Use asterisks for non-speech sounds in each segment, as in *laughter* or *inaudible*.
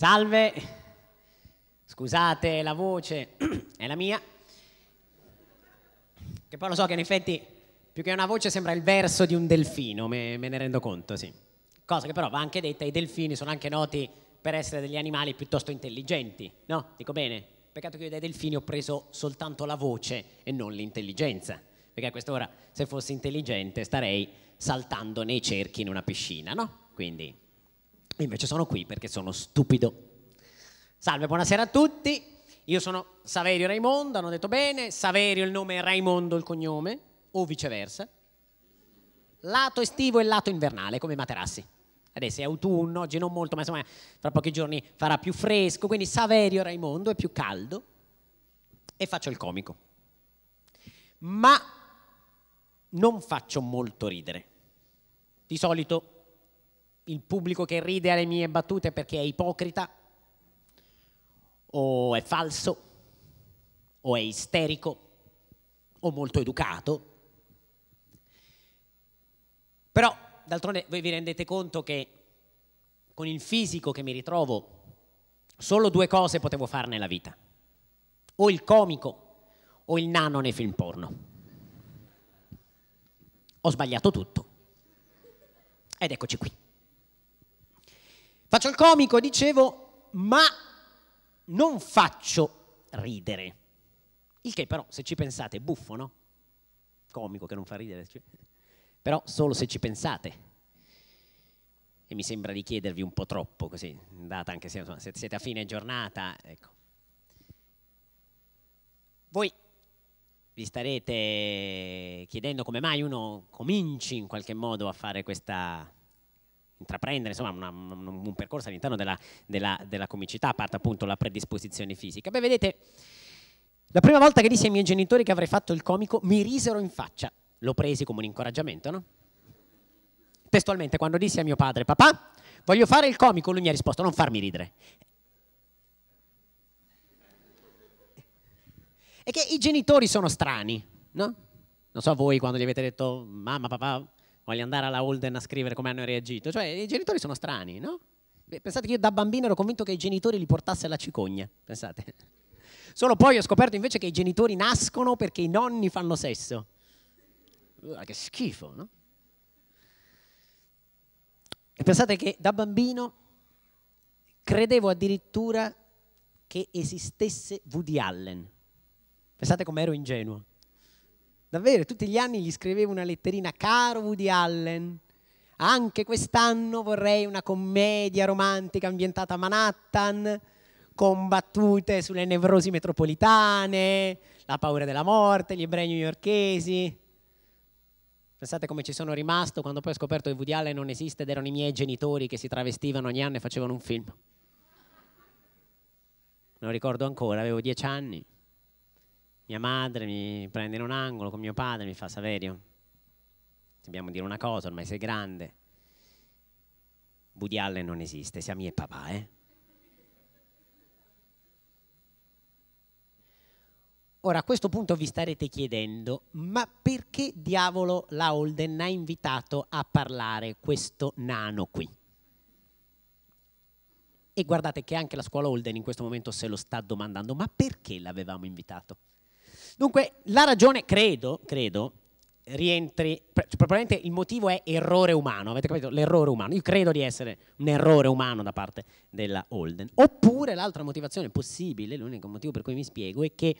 Salve, scusate la voce, *clears throat* è la mia. Che poi lo so che in effetti più che una voce sembra il verso di un delfino, me, me ne rendo conto, sì. Cosa che però va anche detta, i delfini sono anche noti per essere degli animali piuttosto intelligenti, no? Dico bene, peccato che io dai delfini ho preso soltanto la voce e non l'intelligenza, perché a quest'ora se fossi intelligente starei saltando nei cerchi in una piscina, no? Quindi Invece sono qui perché sono stupido. Salve, buonasera a tutti. Io sono Saverio Raimondo, hanno detto bene. Saverio il nome Raimondo il cognome, o viceversa. Lato estivo e lato invernale, come i materassi. Adesso è autunno, oggi non molto, ma insomma tra pochi giorni farà più fresco, quindi Saverio Raimondo è più caldo e faccio il comico. Ma non faccio molto ridere. Di solito il pubblico che ride alle mie battute perché è ipocrita, o è falso, o è isterico, o molto educato. Però, d'altronde, voi vi rendete conto che con il fisico che mi ritrovo, solo due cose potevo fare nella vita. O il comico o il nano nei film porno. Ho sbagliato tutto. Ed eccoci qui. Faccio il comico, dicevo, ma non faccio ridere. Il che però, se ci pensate, è buffo, no? Comico che non fa ridere. Però solo se ci pensate. E mi sembra di chiedervi un po' troppo, così, data anche se, insomma, se siete a fine giornata. Ecco. Voi vi starete chiedendo come mai uno cominci in qualche modo a fare questa intraprendere insomma, una, un, un, percorso all'interno della, della, della comicità, a parte appunto la predisposizione fisica. Beh, vedete, la prima volta che dissi ai miei genitori che avrei fatto il comico, mi risero in faccia. Lo presi come un incoraggiamento, no? Testualmente, quando dissi a mio padre, papà, voglio fare il comico, lui mi ha risposto, non farmi ridere. E che i genitori sono strani, no? Non so voi quando gli avete detto, mamma, papà, voglio andare alla Holden a scrivere come hanno reagito. Cioè, i genitori sono strani, no? Pensate che io da bambino ero convinto che i genitori li portasse alla cicogna, pensate. *laughs* Solo poi ho scoperto invece che i genitori nascono perché i nonni fanno sesso. Uh, che schifo, no? E pensate che da bambino credevo addirittura che esistesse Woody Allen. Pensate com'ero ingenuo. Davvero, tutti gli anni gli scrivevo una letterina, caro Woody Allen, anche quest'anno vorrei una commedia romantica ambientata a Manhattan, combattute sulle nevrosi metropolitane, la paura della morte, gli ebrei newyorkesi. Pensate come ci sono rimasto quando poi ho scoperto che Woody Allen non esiste ed erano i miei genitori che si travestivano ogni anno e facevano un film. Me lo ricordo ancora, avevo dieci anni. Mia madre mi prende in un angolo con mio padre e mi fa Saverio, dobbiamo dire una cosa, ormai sei grande. Woody Allen non esiste, sia mio papà, eh? Ora, a questo punto vi starete chiedendo, ma perché diavolo la Holden ha invitato a parlare questo nano qui? E guardate che anche la scuola Holden in questo momento se lo sta domandando, ma perché l'avevamo invitato? Dunque, la ragione, credo, credo rientri, cioè, probabilmente il motivo è errore umano, avete capito? L'errore umano, io credo di essere un errore umano da parte della Holden. Oppure l'altra motivazione possibile, l'unico motivo per cui mi spiego, è che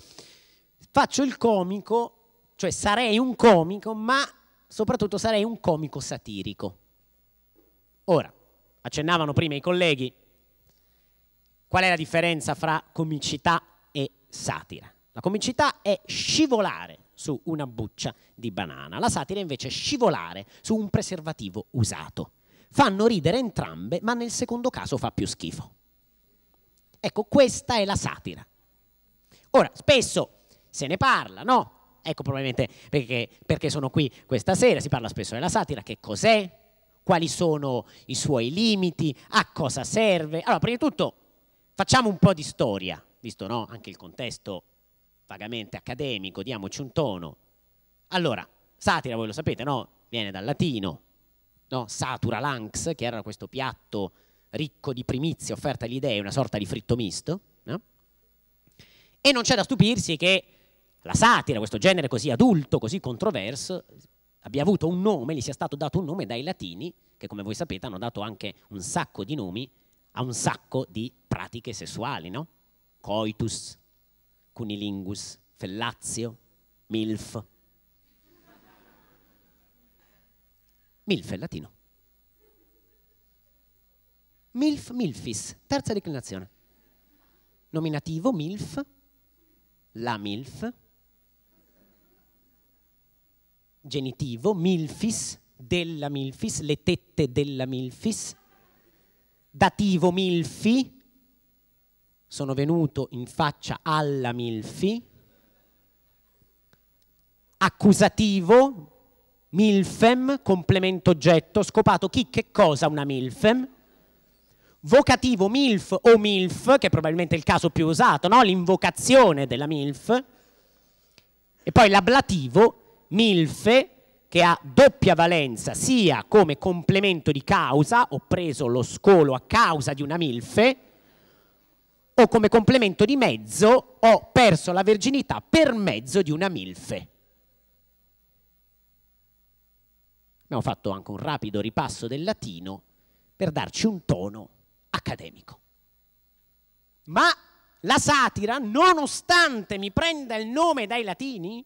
faccio il comico, cioè sarei un comico, ma soprattutto sarei un comico satirico. Ora, accennavano prima i colleghi, qual è la differenza fra comicità e satira? La comicità è scivolare su una buccia di banana, la satira invece è scivolare su un preservativo usato. Fanno ridere entrambe, ma nel secondo caso fa più schifo. Ecco, questa è la satira. Ora, spesso se ne parla, no? Ecco probabilmente perché, perché sono qui questa sera, si parla spesso della satira, che cos'è, quali sono i suoi limiti, a cosa serve. Allora, prima di tutto, facciamo un po' di storia, visto no? anche il contesto vagamente accademico, diamoci un tono. Allora, satira voi lo sapete, no? Viene dal latino, no? Satura lanx, che era questo piatto ricco di primizie offerte agli dei, una sorta di fritto misto, no? E non c'è da stupirsi che la satira, questo genere così adulto, così controverso, abbia avuto un nome, gli sia stato dato un nome dai latini, che come voi sapete hanno dato anche un sacco di nomi a un sacco di pratiche sessuali, no? Coitus, cunilingus, fellazio, milf. Milf è latino. Milf milfis, terza declinazione. Nominativo milf, la milf. Genitivo milfis, della milfis, le tette della milfis. Dativo milfi, sono venuto in faccia alla Milfi, accusativo, Milfem, complemento oggetto, scopato chi che cosa una Milfem, vocativo MILF o MILF, che è probabilmente il caso più usato, no? l'invocazione della MILF, e poi l'ablativo MILFE, che ha doppia valenza sia come complemento di causa, ho preso lo scolo a causa di una MILFE, o come complemento di mezzo ho perso la verginità per mezzo di una milfe. Abbiamo fatto anche un rapido ripasso del latino per darci un tono accademico. Ma la satira, nonostante mi prenda il nome dai latini,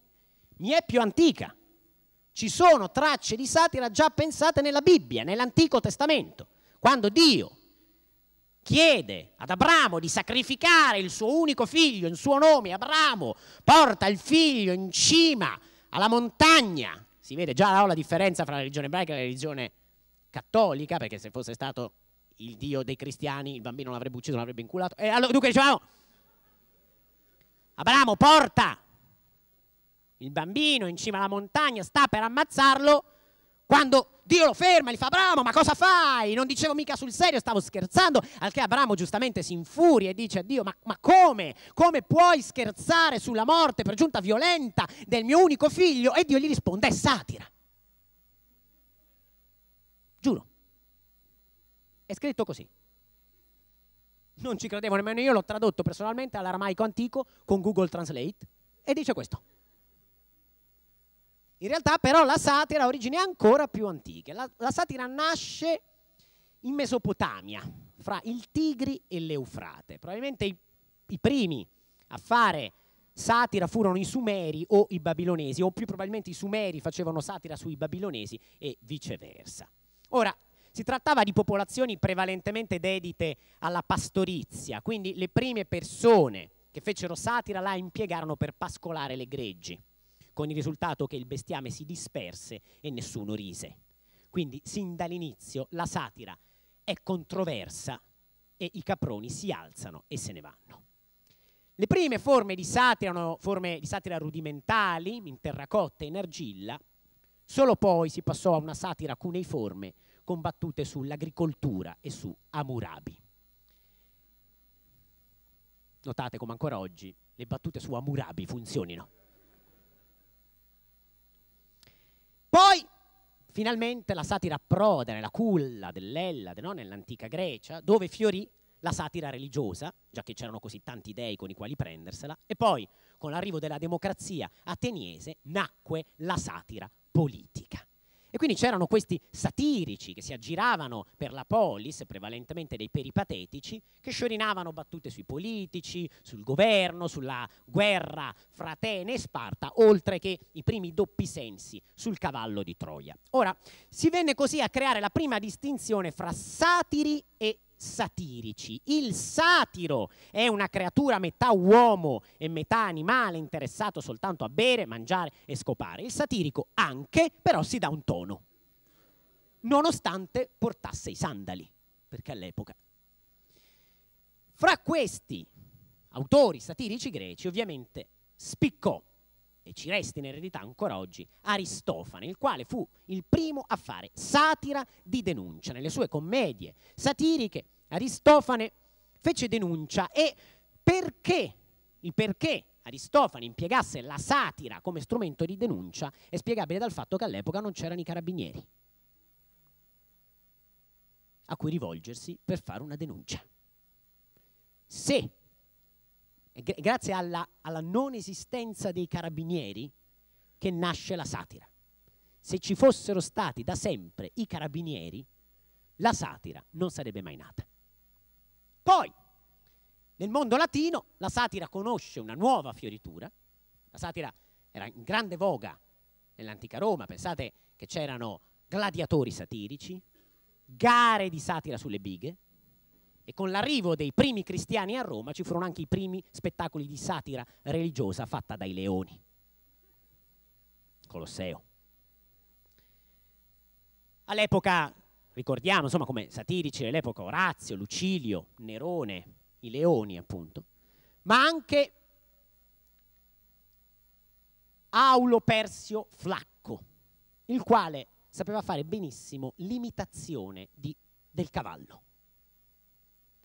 mi è più antica. Ci sono tracce di satira già pensate nella Bibbia, nell'Antico Testamento, quando Dio chiede ad Abramo di sacrificare il suo unico figlio in suo nome, Abramo porta il figlio in cima alla montagna. Si vede già oh, la differenza tra la religione ebraica e la religione cattolica, perché se fosse stato il Dio dei cristiani, il bambino non l'avrebbe ucciso, non l'avrebbe inculato. E allora, dunque dicevamo, Abramo porta il bambino in cima alla montagna, sta per ammazzarlo, quando Dio lo ferma, gli fa Abramo, ma cosa fai? Non dicevo mica sul serio, stavo scherzando. Al che Abramo giustamente si infuria e dice a Dio, ma, ma come? Come puoi scherzare sulla morte per giunta violenta del mio unico figlio? E Dio gli risponde, è satira. Giuro. È scritto così. Non ci credevo nemmeno io, l'ho tradotto personalmente all'aramaico antico con Google Translate e dice questo. In realtà però la satira ha origini ancora più antiche. La, la satira nasce in Mesopotamia, fra il Tigri e l'Eufrate. Probabilmente i, i primi a fare satira furono i Sumeri o i Babilonesi, o più probabilmente i Sumeri facevano satira sui Babilonesi e viceversa. Ora, si trattava di popolazioni prevalentemente dedite alla pastorizia, quindi le prime persone che fecero satira la impiegarono per pascolare le greggi con il risultato che il bestiame si disperse e nessuno rise. Quindi sin dall'inizio la satira è controversa e i caproni si alzano e se ne vanno. Le prime forme di satira erano forme di satira rudimentali, in terracotta e in argilla, solo poi si passò a una satira cuneiforme combattute sull'agricoltura e su Amurabi. Notate come ancora oggi le battute su Amurabi funzionino. Poi, finalmente, la satira approda nella culla dell'Ellade, no? nell'antica Grecia, dove fiorì la satira religiosa, già che c'erano così tanti dei con i quali prendersela, e poi, con l'arrivo della democrazia ateniese, nacque la satira politica. E quindi c'erano questi satirici che si aggiravano per la polis, prevalentemente dei peripatetici, che sciorinavano battute sui politici, sul governo, sulla guerra fra Atene e Sparta, oltre che i primi doppi sensi sul cavallo di Troia. Ora, si venne così a creare la prima distinzione fra satiri e satirici. Il satiro è una creatura metà uomo e metà animale interessato soltanto a bere, mangiare e scopare. Il satirico anche, però si dà un tono, nonostante portasse i sandali, perché all'epoca. Fra questi autori satirici greci ovviamente spiccò e ci resta in eredità ancora oggi Aristofane, il quale fu il primo a fare satira di denuncia. Nelle sue commedie satiriche Aristofane fece denuncia e perché, il perché Aristofane impiegasse la satira come strumento di denuncia è spiegabile dal fatto che all'epoca non c'erano i carabinieri a cui rivolgersi per fare una denuncia. Se grazie alla, alla non esistenza dei carabinieri che nasce la satira. Se ci fossero stati da sempre i carabinieri, la satira non sarebbe mai nata. Poi, nel mondo latino, la satira conosce una nuova fioritura. La satira era in grande voga nell'antica Roma. Pensate che c'erano gladiatori satirici, gare di satira sulle bighe, e con l'arrivo dei primi cristiani a Roma ci furono anche i primi spettacoli di satira religiosa fatta dai leoni. Colosseo. All'epoca, ricordiamo, insomma, come satirici dell'epoca Orazio, Lucilio, Nerone, i leoni, appunto, ma anche Aulo Persio Flacco, il quale sapeva fare benissimo l'imitazione di, del cavallo.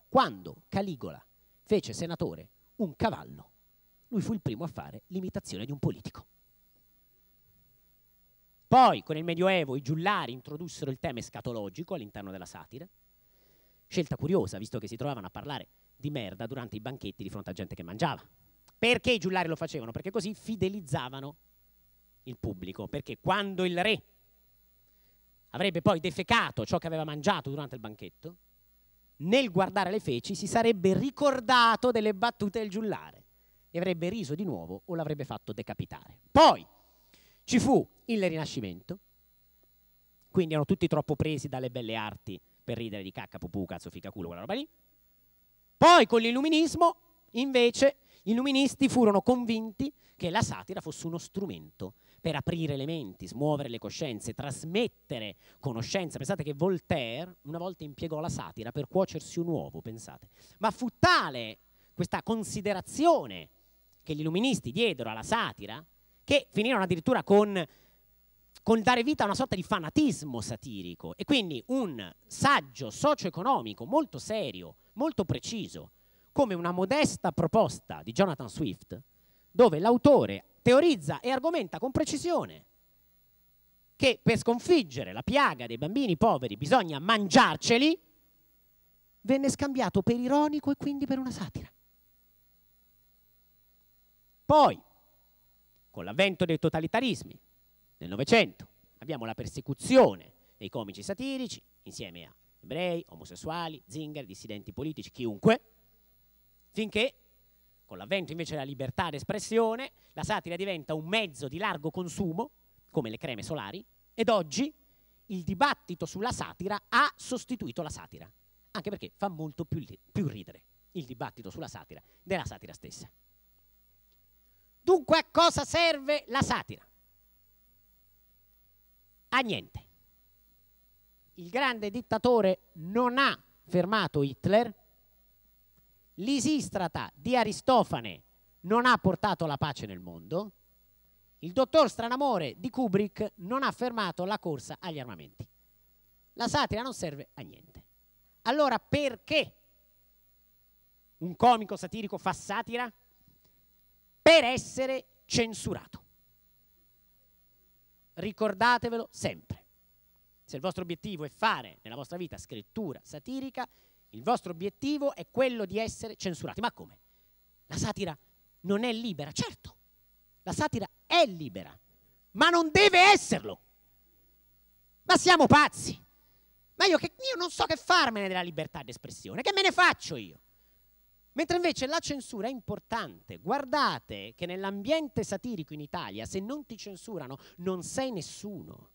Quando Caligola fece senatore un cavallo, lui fu il primo a fare l'imitazione di un politico. Poi, con il Medioevo, i giullari introdussero il tema escatologico all'interno della satira. Scelta curiosa, visto che si trovavano a parlare di merda durante i banchetti di fronte a gente che mangiava. Perché i giullari lo facevano? Perché così fidelizzavano il pubblico. Perché quando il re avrebbe poi defecato ciò che aveva mangiato durante il banchetto, nel guardare le feci si sarebbe ricordato delle battute del giullare e avrebbe riso di nuovo o l'avrebbe fatto decapitare. Poi ci fu il Rinascimento, quindi erano tutti troppo presi dalle belle arti per ridere di cacca, pupù, cazzo, fica, culo, quella roba lì. Poi con l'illuminismo, invece, gli illuministi furono convinti che la satira fosse uno strumento per aprire le menti, smuovere le coscienze, trasmettere conoscenza. Pensate che Voltaire una volta impiegò la satira per cuocersi un uovo, pensate. Ma fu tale questa considerazione che gli illuministi diedero alla satira che finirono addirittura con, con dare vita a una sorta di fanatismo satirico e quindi un saggio socio-economico molto serio, molto preciso, come una modesta proposta di Jonathan Swift, dove l'autore teorizza e argomenta con precisione che per sconfiggere la piaga dei bambini poveri bisogna mangiarceli, venne scambiato per ironico e quindi per una satira. Poi, con l'avvento dei totalitarismi nel Novecento, abbiamo la persecuzione dei comici satirici insieme a ebrei, omosessuali, zinger, dissidenti politici, chiunque, finché con l'avvento invece della libertà d'espressione, la satira diventa un mezzo di largo consumo, come le creme solari, ed oggi il dibattito sulla satira ha sostituito la satira, anche perché fa molto più, più ridere il dibattito sulla satira della satira stessa. Dunque a cosa serve la satira? A niente. Il grande dittatore non ha fermato Hitler L'Isistrata di Aristofane non ha portato la pace nel mondo, il dottor Stranamore di Kubrick non ha fermato la corsa agli armamenti. La satira non serve a niente. Allora perché un comico satirico fa satira? Per essere censurato. Ricordatevelo sempre. Se il vostro obiettivo è fare nella vostra vita scrittura satirica, il vostro obiettivo è quello di essere censurati. Ma come? La satira non è libera, certo. La satira è libera, ma non deve esserlo. Ma siamo pazzi. Ma io, che, io non so che farmene della libertà d'espressione, che me ne faccio io? Mentre invece la censura è importante. Guardate che nell'ambiente satirico in Italia, se non ti censurano, non sei nessuno.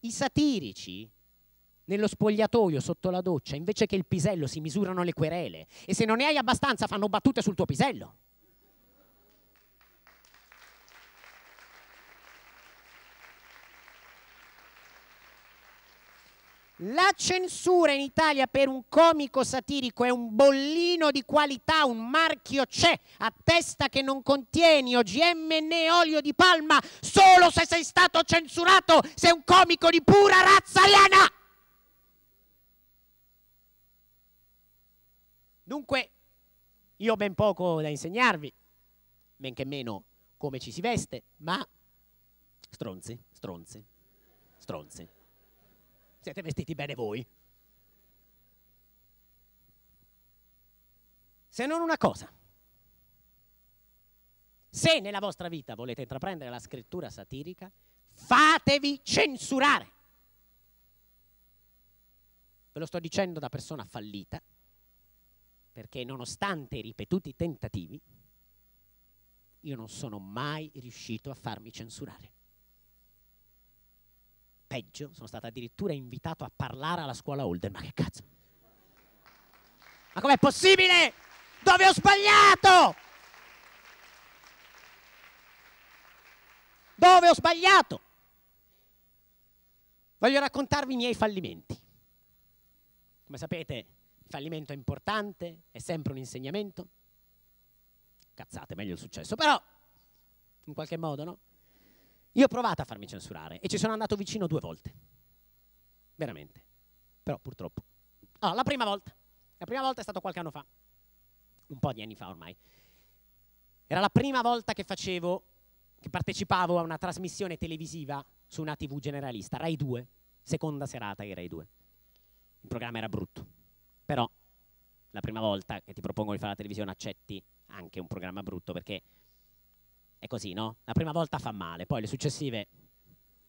I satirici nello spogliatoio sotto la doccia, invece che il pisello si misurano le querele e se non ne hai abbastanza fanno battute sul tuo pisello. La censura in Italia per un comico satirico è un bollino di qualità, un marchio c'è, a testa che non contieni OGM né olio di palma, solo se sei stato censurato, sei un comico di pura razza aliena! Dunque, io ho ben poco da insegnarvi, men che meno come ci si veste, ma stronzi, stronzi, stronzi. Siete vestiti bene voi. Se non una cosa. Se nella vostra vita volete intraprendere la scrittura satirica, fatevi censurare. Ve lo sto dicendo da persona fallita perché nonostante i ripetuti tentativi, io non sono mai riuscito a farmi censurare. Peggio, sono stato addirittura invitato a parlare alla scuola Holden, ma che cazzo? Ma com'è possibile? Dove ho sbagliato? Dove ho sbagliato? Voglio raccontarvi i miei fallimenti. Come sapete, il fallimento è importante, è sempre un insegnamento. Cazzate, meglio il successo, però in qualche modo, no? Io ho provato a farmi censurare e ci sono andato vicino due volte. Veramente. Però purtroppo. Allora, la prima volta. La prima volta è stato qualche anno fa. Un po' di anni fa ormai. Era la prima volta che facevo, che partecipavo a una trasmissione televisiva su una TV generalista, Rai 2, seconda serata di Rai 2. Il programma era brutto. Però la prima volta che ti propongo di fare la televisione accetti anche un programma brutto perché è così, no? La prima volta fa male, poi le successive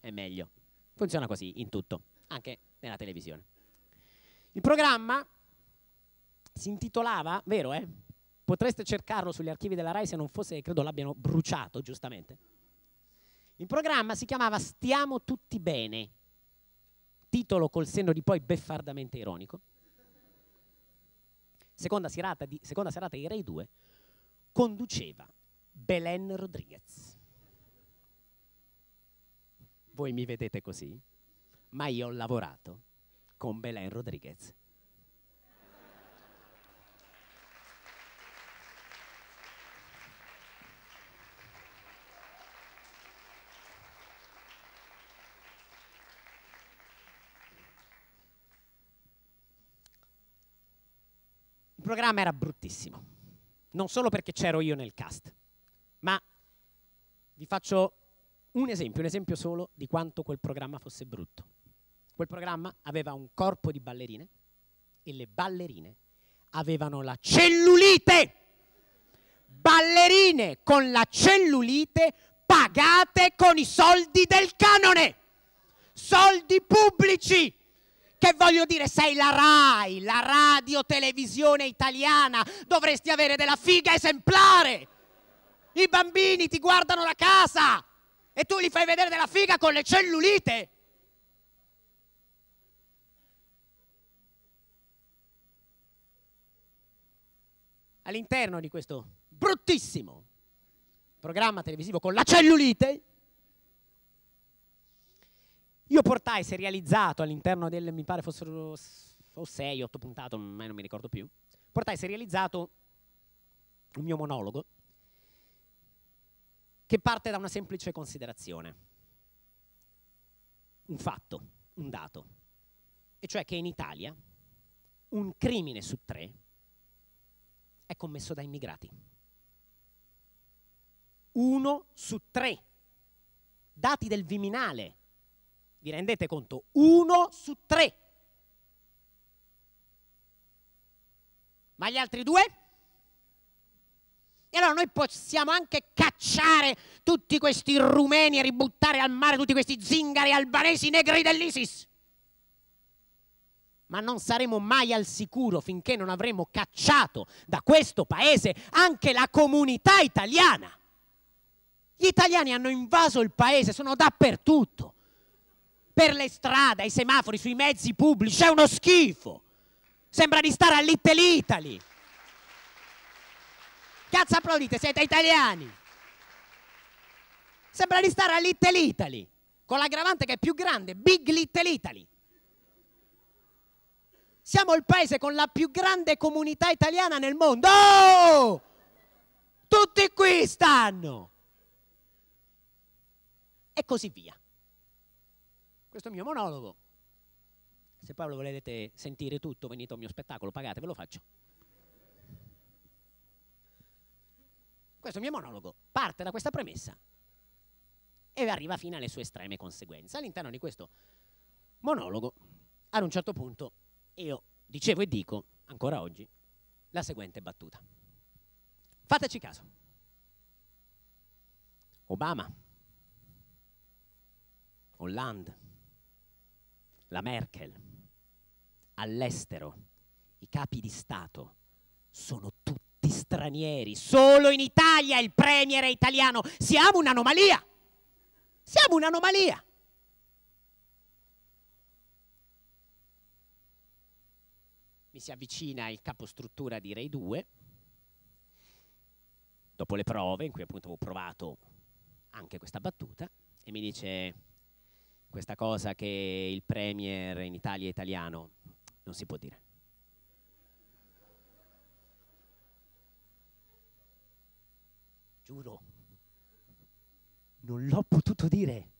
è meglio. Funziona così in tutto, anche nella televisione. Il programma si intitolava, vero eh? Potreste cercarlo sugli archivi della RAI se non fosse, credo l'abbiano bruciato, giustamente. Il programma si chiamava Stiamo tutti bene, titolo col senno di poi beffardamente ironico seconda serata di, seconda serata di Rai 2, conduceva Belen Rodriguez. Voi mi vedete così, ma io ho lavorato con Belen Rodriguez programma era bruttissimo, non solo perché c'ero io nel cast, ma vi faccio un esempio, un esempio solo di quanto quel programma fosse brutto. Quel programma aveva un corpo di ballerine e le ballerine avevano la cellulite. Ballerine con la cellulite pagate con i soldi del canone, soldi pubblici. Che voglio dire, sei la RAI, la radio televisione italiana, dovresti avere della figa esemplare. I bambini ti guardano la casa e tu li fai vedere della figa con le cellulite. All'interno di questo bruttissimo programma televisivo con la cellulite, io portai serializzato all'interno del, mi pare fossero o 6, 8 puntate, ormai non mi ricordo più, portai serializzato un mio monologo che parte da una semplice considerazione, un fatto, un dato, e cioè che in Italia un crimine su tre è commesso da immigrati. Uno su tre. Dati del Viminale vi rendete conto? Uno su tre. Ma gli altri due? E allora noi possiamo anche cacciare tutti questi rumeni e ributtare al mare tutti questi zingari albanesi negri dell'ISIS. Ma non saremo mai al sicuro finché non avremo cacciato da questo paese anche la comunità italiana. Gli italiani hanno invaso il paese, sono dappertutto per le strade, ai semafori, sui mezzi pubblici, è uno schifo. Sembra di stare a Little Italy. Cazzo applaudite, siete italiani. Sembra di stare a Little Italy, con l'aggravante che è più grande, Big Little Italy. Siamo il paese con la più grande comunità italiana nel mondo. Oh! Tutti qui stanno. E così via questo mio monologo. Se poi lo volete sentire tutto, venite al mio spettacolo, pagate, ve lo faccio. Questo mio monologo parte da questa premessa e arriva fino alle sue estreme conseguenze. All'interno di questo monologo, ad un certo punto, io dicevo e dico, ancora oggi, la seguente battuta. Fateci caso. Obama, Hollande, la Merkel, all'estero, i capi di Stato sono tutti stranieri, solo in Italia il premier è italiano, siamo un'anomalia, siamo un'anomalia. Mi si avvicina il capostruttura di Rai 2, dopo le prove in cui appunto avevo provato anche questa battuta, e mi dice questa cosa che il Premier in Italia è italiano, non si può dire. Giuro, non l'ho potuto dire,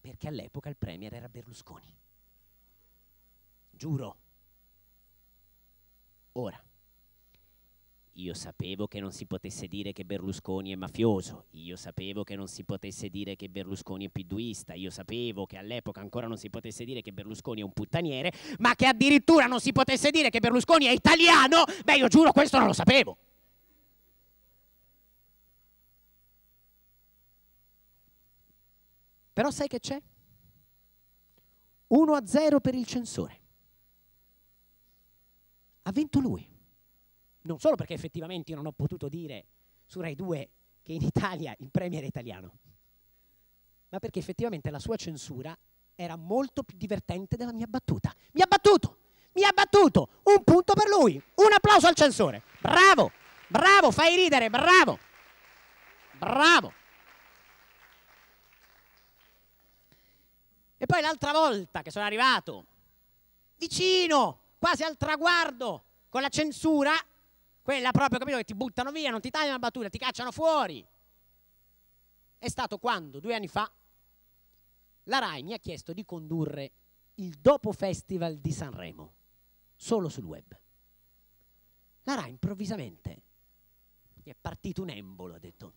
perché all'epoca il Premier era Berlusconi. Giuro. Ora, io sapevo che non si potesse dire che Berlusconi è mafioso, io sapevo che non si potesse dire che Berlusconi è piduista, io sapevo che all'epoca ancora non si potesse dire che Berlusconi è un puttaniere, ma che addirittura non si potesse dire che Berlusconi è italiano, beh io giuro questo non lo sapevo. Però sai che c'è? 1 a 0 per il censore. Ha vinto lui non solo perché effettivamente io non ho potuto dire su Rai 2 che in Italia il premier è italiano, ma perché effettivamente la sua censura era molto più divertente della mia battuta. Mi ha battuto! Mi ha battuto! Un punto per lui! Un applauso al censore! Bravo! Bravo! Fai ridere! Bravo! Bravo! E poi l'altra volta che sono arrivato, vicino, quasi al traguardo, con la censura, quella proprio, capito, che ti buttano via, non ti tagliano la battuta, ti cacciano fuori. È stato quando, due anni fa, la RAI mi ha chiesto di condurre il dopo festival di Sanremo, solo sul web. La RAI improvvisamente gli è partito un embolo, ha detto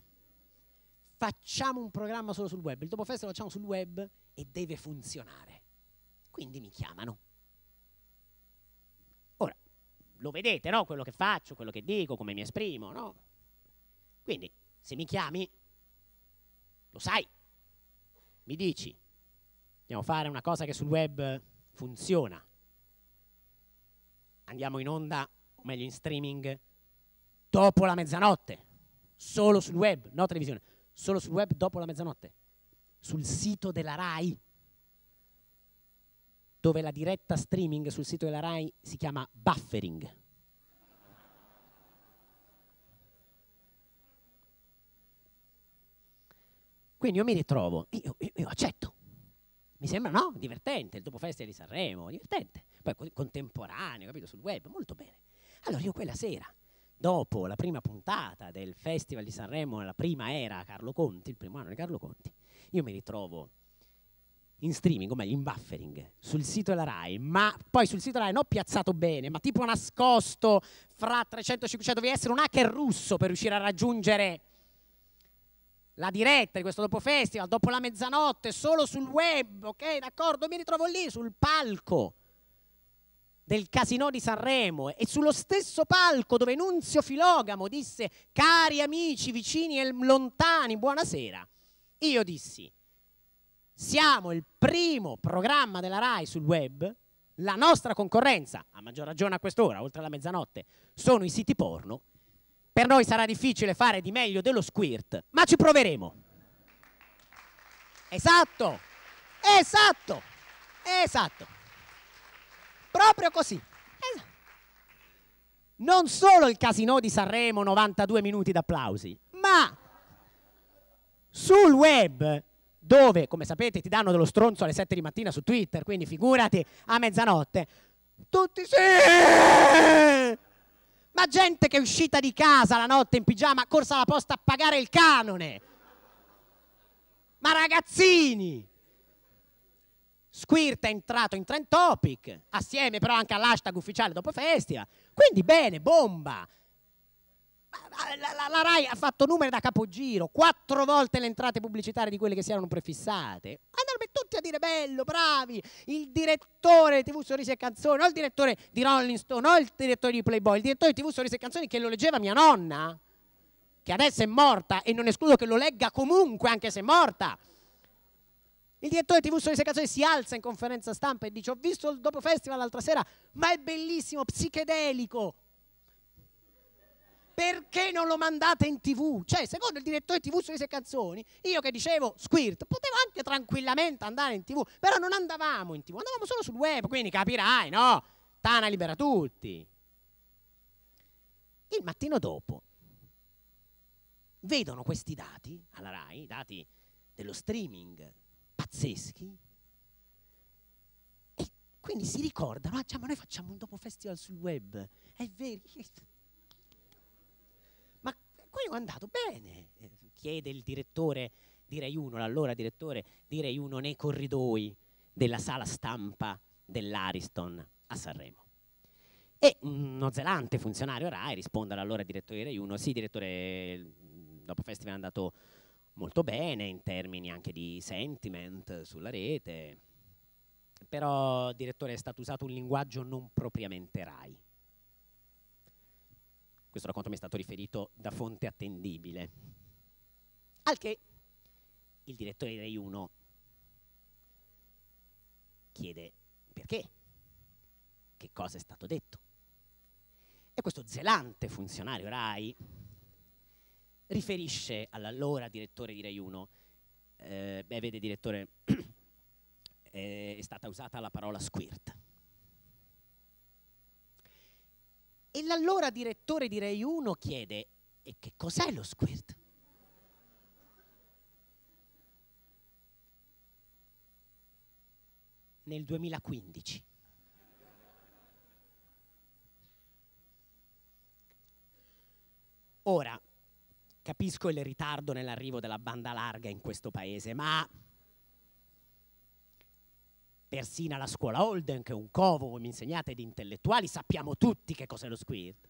facciamo un programma solo sul web, il dopo festival lo facciamo sul web e deve funzionare. Quindi mi chiamano lo vedete, no? Quello che faccio, quello che dico, come mi esprimo, no? Quindi, se mi chiami, lo sai, mi dici, andiamo a fare una cosa che sul web funziona. Andiamo in onda, o meglio in streaming, dopo la mezzanotte, solo sul web, no televisione, solo sul web dopo la mezzanotte, sul sito della RAI dove la diretta streaming sul sito della RAI si chiama buffering. Quindi io mi ritrovo, io, io, io accetto. Mi sembra, no? Divertente, il dopo festival di Sanremo, divertente. Poi contemporaneo, capito? Sul web, molto bene. Allora io quella sera, dopo la prima puntata del Festival di Sanremo, la prima era Carlo Conti, il primo anno di Carlo Conti, io mi ritrovo in streaming, o meglio in buffering, sul sito della RAI, ma poi sul sito della RAI non piazzato bene, ma tipo nascosto fra 300 e 500, devi essere un hacker russo per riuscire a raggiungere la diretta di questo dopo festival, dopo la mezzanotte, solo sul web, ok, d'accordo, mi ritrovo lì, sul palco del casino di Sanremo e sullo stesso palco dove Nunzio Filogamo disse cari amici vicini e lontani, buonasera, io dissi siamo il primo programma della RAI sul web. La nostra concorrenza, a maggior ragione a quest'ora, oltre alla mezzanotte, sono i siti porno. Per noi sarà difficile fare di meglio dello squirt, ma ci proveremo. Esatto, esatto, esatto. Proprio così. Non solo il casino di Sanremo, 92 minuti d'applausi, ma sul web dove, come sapete, ti danno dello stronzo alle 7 di mattina su Twitter, quindi figurati a mezzanotte. Tutti sì! Ma gente che è uscita di casa la notte in pigiama, corsa alla posta a pagare il canone. Ma ragazzini! Squirt è entrato in Trend Topic, assieme però anche all'hashtag ufficiale dopo Festival. Quindi bene, bomba! La, la, la, RAI ha fatto numeri da capogiro, quattro volte le entrate pubblicitarie di quelle che si erano prefissate. Andarmi tutti a dire bello, bravi, il direttore di TV Sorrisi e Canzoni, o il direttore di Rolling Stone, o il direttore di Playboy, il direttore di TV Sorrisi e Canzoni che lo leggeva mia nonna, che adesso è morta e non escludo che lo legga comunque anche se è morta. Il direttore di TV Sorrisi e Canzoni si alza in conferenza stampa e dice ho visto il dopo festival l'altra sera, ma è bellissimo, psichedelico, perché non lo mandate in tv? Cioè, secondo il direttore di tv sulle sue canzoni, io che dicevo squirt, potevo anche tranquillamente andare in tv, però non andavamo in tv, andavamo solo sul web, quindi capirai, no? Tana libera tutti. Il mattino dopo vedono questi dati alla RAI, i dati dello streaming pazzeschi, e quindi si ricordano, ah, già, ma noi facciamo un dopo festival sul web, è vero quello è andato bene, eh, chiede il direttore di Rai 1, l'allora direttore di Rai 1 nei corridoi della sala stampa dell'Ariston a Sanremo. E un mm, zelante funzionario RAI risponde all'allora direttore Rai 1, sì direttore, dopo festival è andato molto bene in termini anche di sentiment sulla rete, però direttore è stato usato un linguaggio non propriamente RAI. Questo racconto mi è stato riferito da fonte attendibile. Al che il direttore di Rai 1 chiede perché, che cosa è stato detto. E questo zelante funzionario Rai riferisce all'allora direttore di Rai 1, eh, beh vede direttore, *clears throat* eh, è stata usata la parola squirt. E l'allora direttore di Rai 1 chiede, e che cos'è lo squirt? Nel 2015. Ora, capisco il ritardo nell'arrivo della banda larga in questo paese, ma Persino alla scuola Holden, che è un covo, come mi insegnate di intellettuali, sappiamo tutti che cos'è lo squirt.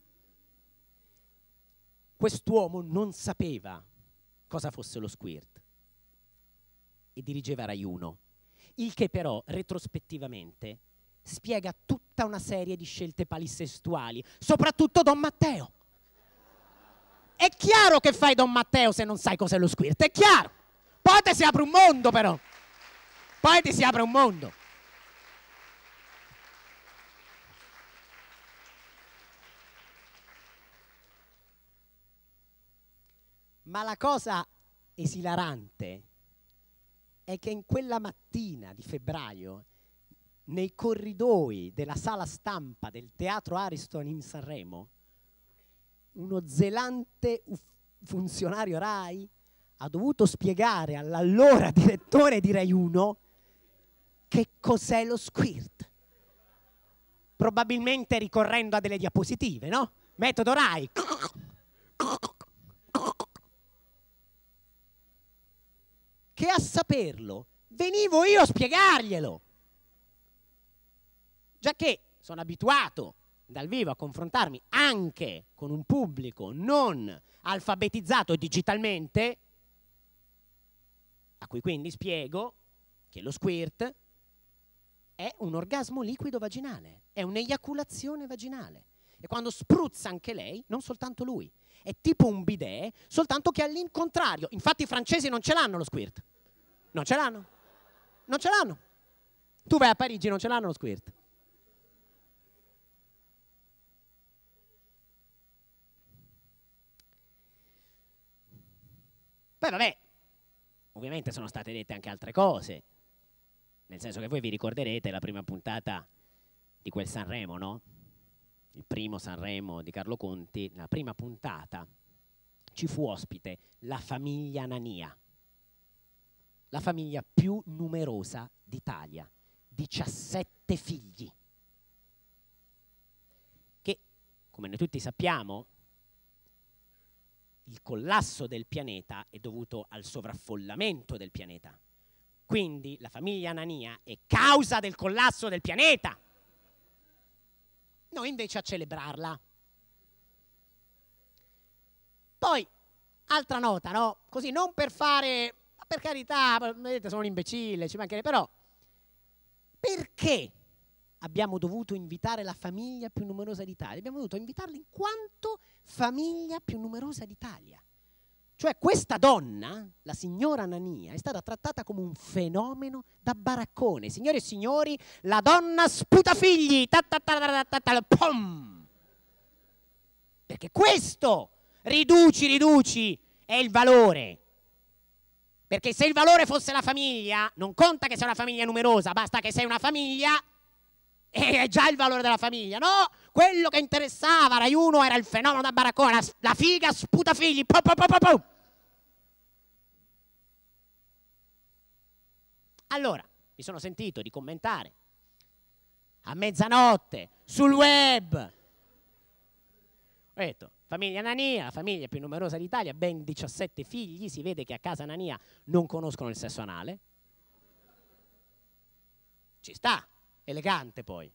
Quest'uomo non sapeva cosa fosse lo squirt e dirigeva Rai 1, il che però retrospettivamente spiega tutta una serie di scelte palissestuali, soprattutto Don Matteo. È chiaro che fai Don Matteo se non sai cos'è lo squirt, è chiaro. Poi ti si apre un mondo però. Poi ti si apre un mondo. Ma la cosa esilarante è che in quella mattina di febbraio, nei corridoi della sala stampa del Teatro Ariston in Sanremo, uno zelante funzionario RAI ha dovuto spiegare all'allora *laughs* direttore di Rai 1 che cos'è lo squirt. Probabilmente ricorrendo a delle diapositive, no? Metodo RAI. che a saperlo venivo io a spiegarglielo. Già che sono abituato dal vivo a confrontarmi anche con un pubblico non alfabetizzato digitalmente, a cui quindi spiego che lo squirt è un orgasmo liquido vaginale, è un'eiaculazione vaginale. E quando spruzza anche lei, non soltanto lui, è tipo un bidet, soltanto che all'incontrario. Infatti i francesi non ce l'hanno lo squirt. Non ce l'hanno. Non ce l'hanno. Tu vai a Parigi, non ce l'hanno lo squirt. Poi vabbè, ovviamente sono state dette anche altre cose, nel senso che voi vi ricorderete la prima puntata di quel Sanremo, no? Il primo Sanremo di Carlo Conti, la prima puntata ci fu ospite la famiglia Nania la famiglia più numerosa d'Italia, 17 figli, che, come noi tutti sappiamo, il collasso del pianeta è dovuto al sovraffollamento del pianeta. Quindi la famiglia Anania è causa del collasso del pianeta. Noi invece a celebrarla. Poi, altra nota, no? Così non per fare per carità, vedete, sono un imbecille, ci mancherebbe, però perché abbiamo dovuto invitare la famiglia più numerosa d'Italia? Abbiamo dovuto invitarla in quanto famiglia più numerosa d'Italia. Cioè questa donna, la signora Anania, è stata trattata come un fenomeno da baraccone. Signore e signori, la donna sputa figli! Ta ta ta ta ta pom! Perché questo, riduci, riduci, è il valore perché se il valore fosse la famiglia, non conta che sei una famiglia numerosa, basta che sei una famiglia e è già il valore della famiglia. No, quello che interessava Rai 1 era il fenomeno da baraccone, la, la figa sputa figli. Po, po, po, allora, mi sono sentito di commentare a mezzanotte sul web. Ho detto, Famiglia Nania, la famiglia più numerosa d'Italia, ben 17 figli, si vede che a casa Nania non conoscono il sesso anale. Ci sta, elegante poi.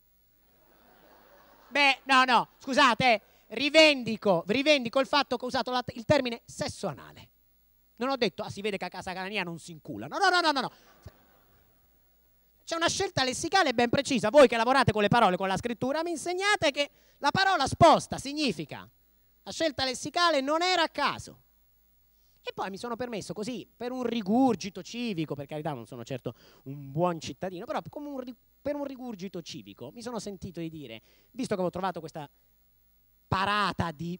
Beh, no, no, scusate, rivendico, rivendico il fatto che ho usato la, il termine sesso anale. Non ho detto, ah, si vede che a casa Nania non si incula. no, no, no, no. no. C'è una scelta lessicale ben precisa. Voi che lavorate con le parole, con la scrittura, mi insegnate che la parola sposta, significa la scelta lessicale non era a caso. E poi mi sono permesso così, per un rigurgito civico, per carità non sono certo un buon cittadino, però un, per un rigurgito civico mi sono sentito di dire, visto che avevo trovato questa parata di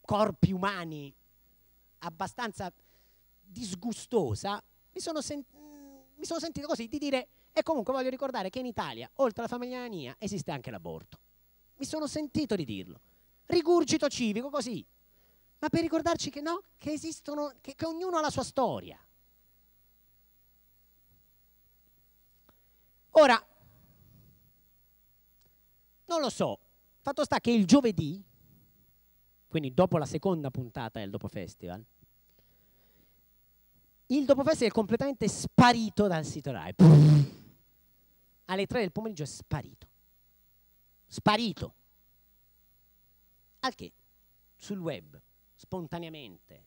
corpi umani abbastanza disgustosa, mi sono, sen mi sono sentito così di dire, e comunque voglio ricordare che in Italia, oltre alla famiglia mia, esiste anche l'aborto. Mi sono sentito di dirlo rigurgito civico così, ma per ricordarci che no, che esistono, che, che ognuno ha la sua storia. Ora, non lo so, fatto sta che il giovedì, quindi dopo la seconda puntata del Dopo Festival, il Dopo Festival è completamente sparito dal sito Rai. alle tre del pomeriggio è sparito. Sparito. Al che sul web, spontaneamente,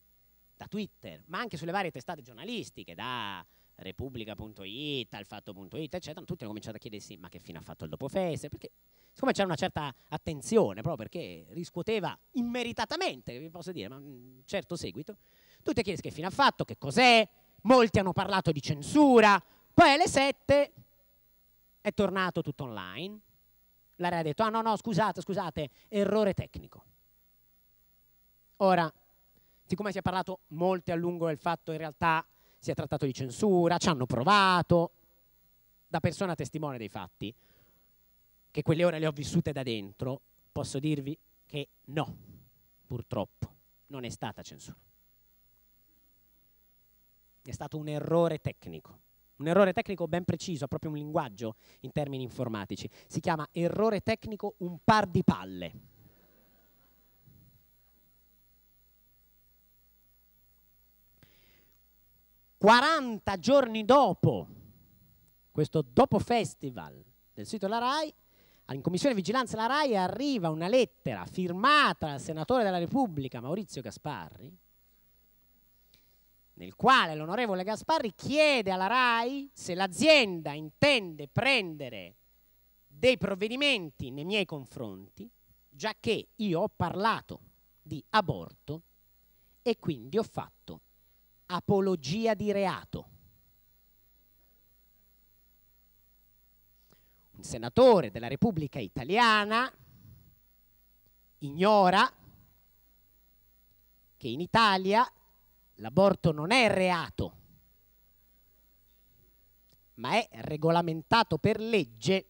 da Twitter, ma anche sulle varie testate giornalistiche, da Repubblica.it, Alfatto.it, eccetera, tutti hanno cominciato a chiedersi ma che fine ha fatto il dopofeste, perché siccome c'era una certa attenzione, proprio perché riscuoteva immeritatamente, vi posso dire, ma un mm, certo seguito, tutti hanno chiesto che fine ha fatto, che cos'è, molti hanno parlato di censura, poi alle 7 è tornato tutto online, L'area ha detto, ah no, no, scusate, scusate, errore tecnico. Ora, siccome si è parlato molto a lungo del fatto che in realtà si è trattato di censura, ci hanno provato, da persona testimone dei fatti, che quelle ore le ho vissute da dentro, posso dirvi che no, purtroppo, non è stata censura. È stato un errore tecnico. Un errore tecnico ben preciso, ha proprio un linguaggio in termini informatici. Si chiama errore tecnico un par di palle. Quaranta giorni dopo questo dopo festival del sito della RAI, in commissione vigilanza della RAI arriva una lettera firmata dal senatore della Repubblica Maurizio Gasparri, nel quale l'onorevole Gasparri chiede alla RAI se l'azienda intende prendere dei provvedimenti nei miei confronti, già che io ho parlato di aborto e quindi ho fatto apologia di reato. Un senatore della Repubblica Italiana ignora che in Italia l'aborto non è reato, ma è regolamentato per legge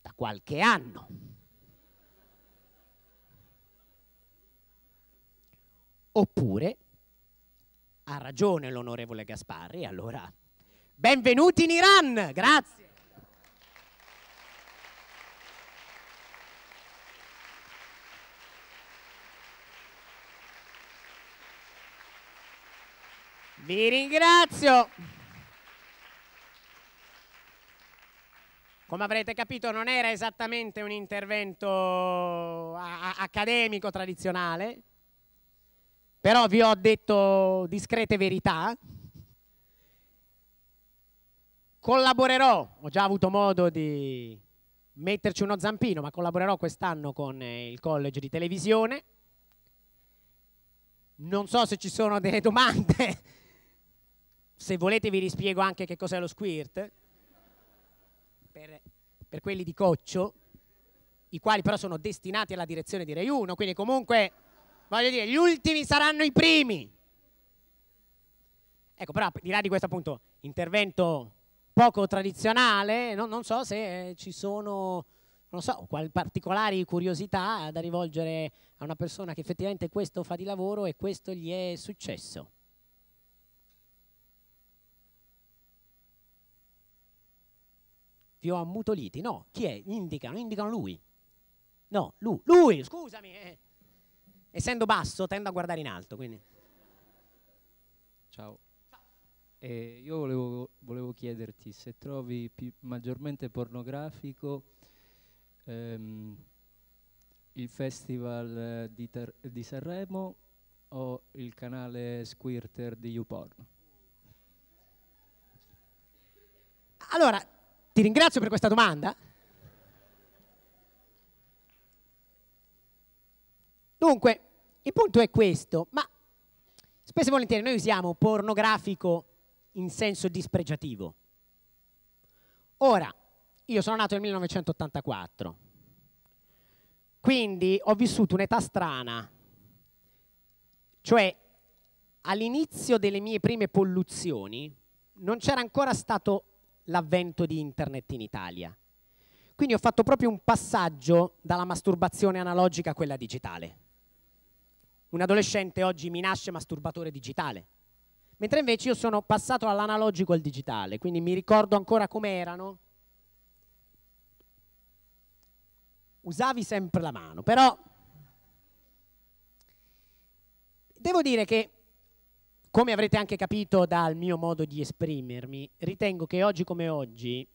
da qualche anno. Oppure, ha ragione l'onorevole Gasparri, allora, benvenuti in Iran, grazie. Vi ringrazio. Come avrete capito non era esattamente un intervento accademico tradizionale, però vi ho detto discrete verità. Collaborerò, ho già avuto modo di metterci uno zampino, ma collaborerò quest'anno con eh, il college di televisione. Non so se ci sono delle domande se volete vi rispiego anche che cos'è lo squirt, per, per, quelli di Coccio, i quali però sono destinati alla direzione di Rai 1, quindi comunque, voglio dire, gli ultimi saranno i primi. Ecco, però di là di questo appunto intervento poco tradizionale, non, non so se eh, ci sono non so, qual- particolari curiosità da rivolgere a una persona che effettivamente questo fa di lavoro e questo gli è successo. vi ho ammutoliti. No, chi è? Indicano, indicano lui. No, lui, lui, scusami. Eh. Essendo basso tendo a guardare in alto, quindi. Ciao. Eh, io volevo, volevo, chiederti se trovi maggiormente pornografico ehm, il festival eh, di, di, Sanremo o il canale Squirter di YouPorn. Allora, ti ringrazio per questa domanda. Dunque, il punto è questo, ma spesso e volentieri noi usiamo pornografico in senso dispregiativo. Ora, io sono nato nel 1984, quindi ho vissuto un'età strana, cioè all'inizio delle mie prime polluzioni non c'era ancora stato l'avvento di internet in Italia. Quindi ho fatto proprio un passaggio dalla masturbazione analogica a quella digitale. Un adolescente oggi mi nasce masturbatore digitale, mentre invece io sono passato dall'analogico al digitale, quindi mi ricordo ancora come erano. Usavi sempre la mano, però devo dire che come avrete anche capito dal mio modo di esprimermi, ritengo che oggi come oggi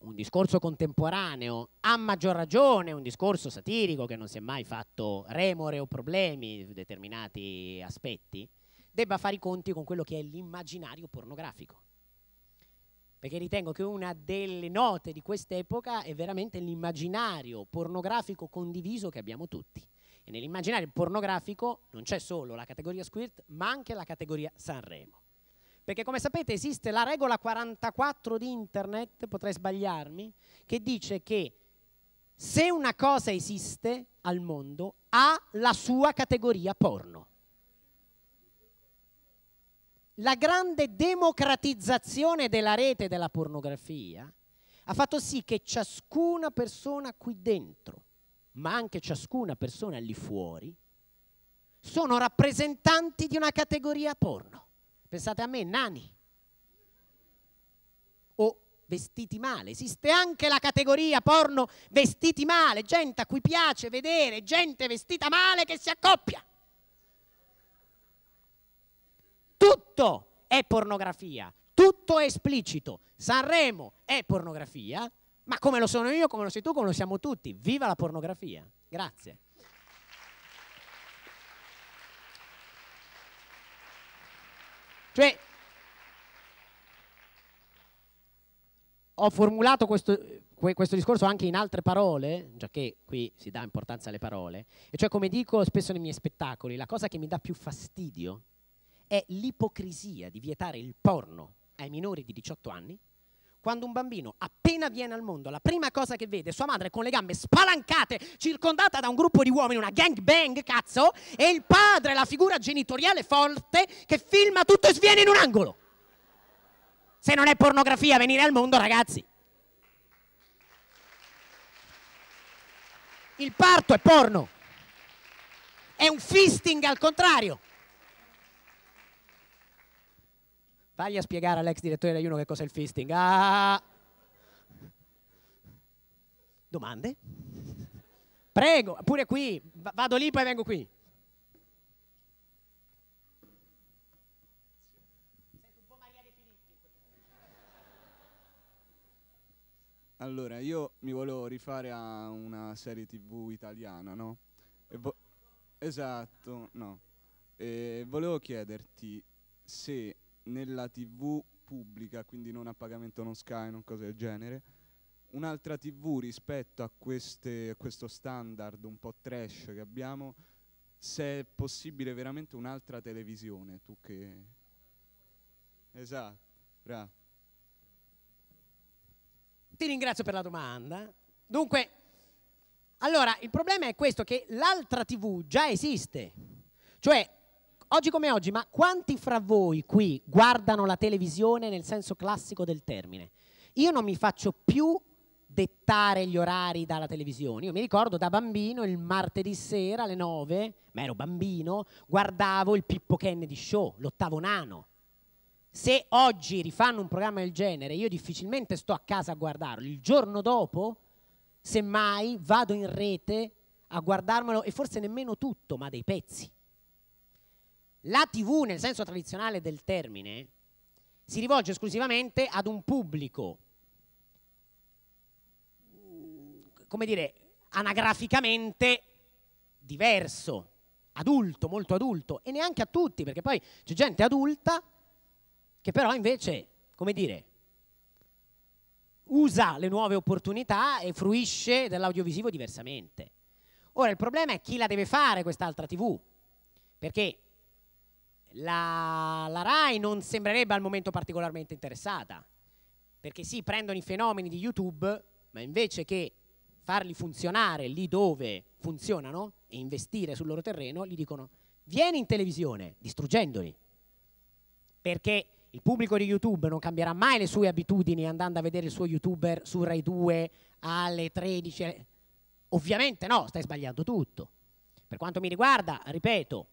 un discorso contemporaneo, a maggior ragione un discorso satirico che non si è mai fatto remore o problemi su determinati aspetti, debba fare i conti con quello che è l'immaginario pornografico. Perché ritengo che una delle note di quest'epoca è veramente l'immaginario pornografico condiviso che abbiamo tutti. E nell'immaginario pornografico non c'è solo la categoria Squirt, ma anche la categoria Sanremo. Perché come sapete esiste la regola 44 di internet, potrei sbagliarmi, che dice che se una cosa esiste al mondo ha la sua categoria porno. La grande democratizzazione della rete della pornografia ha fatto sì che ciascuna persona qui dentro ma anche ciascuna persona lì fuori, sono rappresentanti di una categoria porno. Pensate a me, nani. O vestiti male. Esiste anche la categoria porno vestiti male, gente a cui piace vedere gente vestita male che si accoppia. Tutto è pornografia, tutto è esplicito. Sanremo è pornografia, ma come lo sono io, come lo sei tu, come lo siamo tutti. Viva la pornografia. Grazie. Cioè, ho formulato questo, questo, discorso anche in altre parole, già che qui si dà importanza alle parole, e cioè come dico spesso nei miei spettacoli, la cosa che mi dà più fastidio è l'ipocrisia di vietare il porno ai minori di 18 anni quando un bambino appena viene al mondo, la prima cosa che vede è sua madre con le gambe spalancate, circondata da un gruppo di uomini, una gang bang, cazzo, e il padre, la figura genitoriale forte, che filma tutto e sviene in un angolo. Se non è pornografia venire al mondo, ragazzi. Il parto è porno. È un fisting al contrario. Vagli a spiegare all'ex direttore di Juno che cos'è il fisting. Ah! Domande? Prego, pure qui. Vado lì, poi vengo qui. Allora, io mi volevo rifare a una serie tv italiana, no? esatto, no. E volevo chiederti se nella TV pubblica, quindi non a pagamento, non Sky, non cose del genere, un'altra TV rispetto a, queste, a questo standard un po' trash che abbiamo, se è possibile veramente un'altra televisione, tu che... Esatto, bravo. Ti ringrazio per la domanda. Dunque, allora, il problema è questo, che l'altra TV già esiste. Cioè, oggi come oggi, ma quanti fra voi qui guardano la televisione nel senso classico del termine? Io non mi faccio più dettare gli orari dalla televisione. Io mi ricordo da bambino il martedì sera alle 9, ma ero bambino, guardavo il Pippo Kennedy Show, l'ottavo nano. Se oggi rifanno un programma del genere, io difficilmente sto a casa a guardarlo. Il giorno dopo, semmai, vado in rete a guardarmelo e forse nemmeno tutto, ma dei pezzi. La TV, nel senso tradizionale del termine, si rivolge esclusivamente ad un pubblico, mm, come dire, anagraficamente diverso, adulto, molto adulto, e neanche a tutti, perché poi c'è gente adulta che però invece, come dire, usa le nuove opportunità e fruisce dell'audiovisivo diversamente. Ora, il problema è chi la deve fare quest'altra TV, perché la, la RAI non sembrerebbe al momento particolarmente interessata, perché sì, prendono i fenomeni di YouTube, ma invece che farli funzionare lì dove funzionano e investire sul loro terreno, gli dicono vieni in televisione distruggendoli, perché il pubblico di YouTube non cambierà mai le sue abitudini andando a vedere il suo youtuber su Rai 2 alle 13. Ovviamente no, stai sbagliando tutto. Per quanto mi riguarda, ripeto,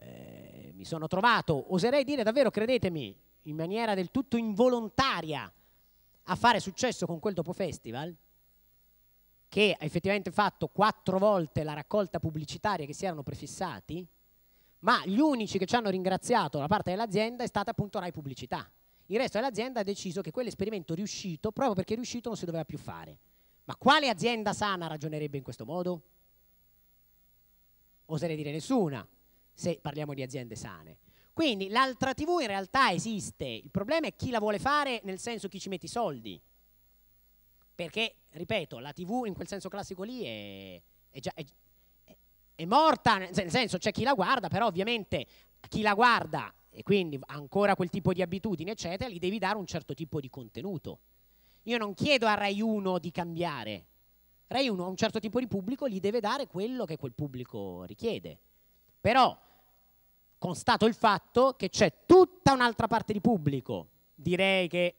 eh, mi sono trovato, oserei dire davvero, credetemi, in maniera del tutto involontaria a fare successo con quel dopo festival, che ha effettivamente fatto quattro volte la raccolta pubblicitaria che si erano prefissati, ma gli unici che ci hanno ringraziato da parte dell'azienda è stata appunto Rai Pubblicità. Il resto dell'azienda ha deciso che quell'esperimento riuscito, proprio perché riuscito, non si doveva più fare. Ma quale azienda sana ragionerebbe in questo modo? Oserei dire nessuna, se parliamo di aziende sane. Quindi l'altra TV in realtà esiste, il problema è chi la vuole fare, nel senso chi ci mette i soldi. Perché, ripeto, la TV in quel senso classico lì è, è, già, è, è morta, nel senso c'è chi la guarda, però ovviamente chi la guarda e quindi ancora quel tipo di abitudini, eccetera, gli devi dare un certo tipo di contenuto. Io non chiedo a Rai 1 di cambiare. Rai 1 a un certo tipo di pubblico gli deve dare quello che quel pubblico richiede. Però constato il fatto che c'è tutta un'altra parte di pubblico, direi che